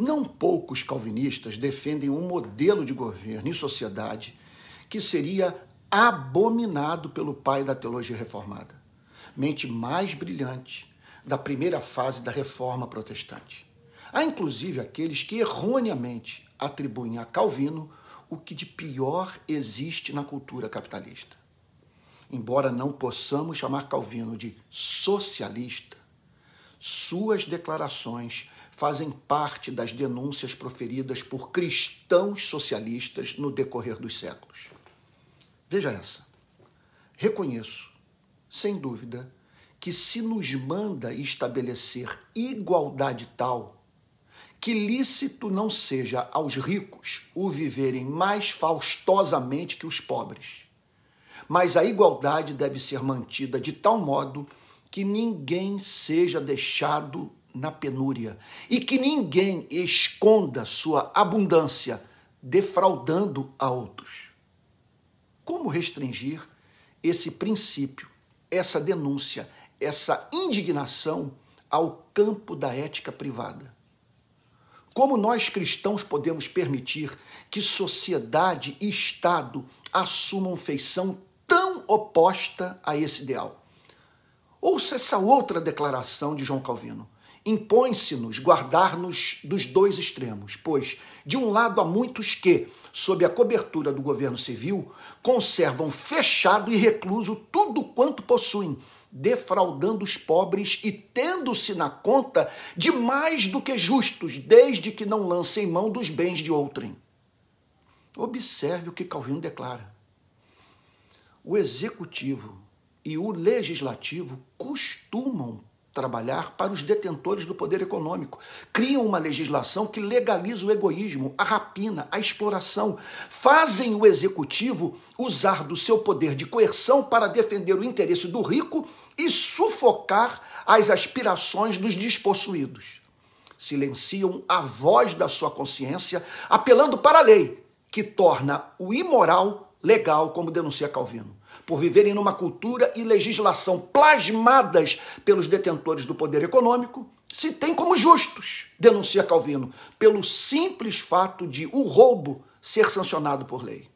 Não poucos calvinistas defendem um modelo de governo e sociedade que seria abominado pelo pai da teologia reformada, mente mais brilhante da primeira fase da reforma protestante. Há inclusive aqueles que erroneamente atribuem a Calvino o que de pior existe na cultura capitalista. Embora não possamos chamar Calvino de socialista, suas declarações fazem parte das denúncias proferidas por cristãos socialistas no decorrer dos séculos. Veja essa. Reconheço, sem dúvida, que se nos manda estabelecer igualdade tal que lícito não seja aos ricos o viverem mais faustosamente que os pobres. Mas a igualdade deve ser mantida de tal modo que ninguém seja deixado na penúria e que ninguém esconda sua abundância defraudando a outros. Como restringir esse princípio, essa denúncia, essa indignação ao campo da ética privada? Como nós cristãos podemos permitir que sociedade e Estado assumam feição tão oposta a esse ideal? Ouça essa outra declaração de João Calvino. Impõe-se-nos guardar-nos dos dois extremos, pois, de um lado, há muitos que, sob a cobertura do governo civil, conservam fechado e recluso tudo quanto possuem, defraudando os pobres e tendo-se na conta de mais do que justos, desde que não lancem mão dos bens de outrem. Observe o que Calvino declara. O executivo e o legislativo costumam trabalhar para os detentores do poder econômico. Criam uma legislação que legaliza o egoísmo, a rapina, a exploração. Fazem o executivo usar do seu poder de coerção para defender o interesse do rico e sufocar as aspirações dos despossuídos. Silenciam a voz da sua consciência, apelando para a lei, que torna o imoral legal, como denuncia Calvino, por viverem numa cultura e legislação plasmadas pelos detentores do poder econômico, se tem como justos, denuncia Calvino, pelo simples fato de o roubo ser sancionado por lei.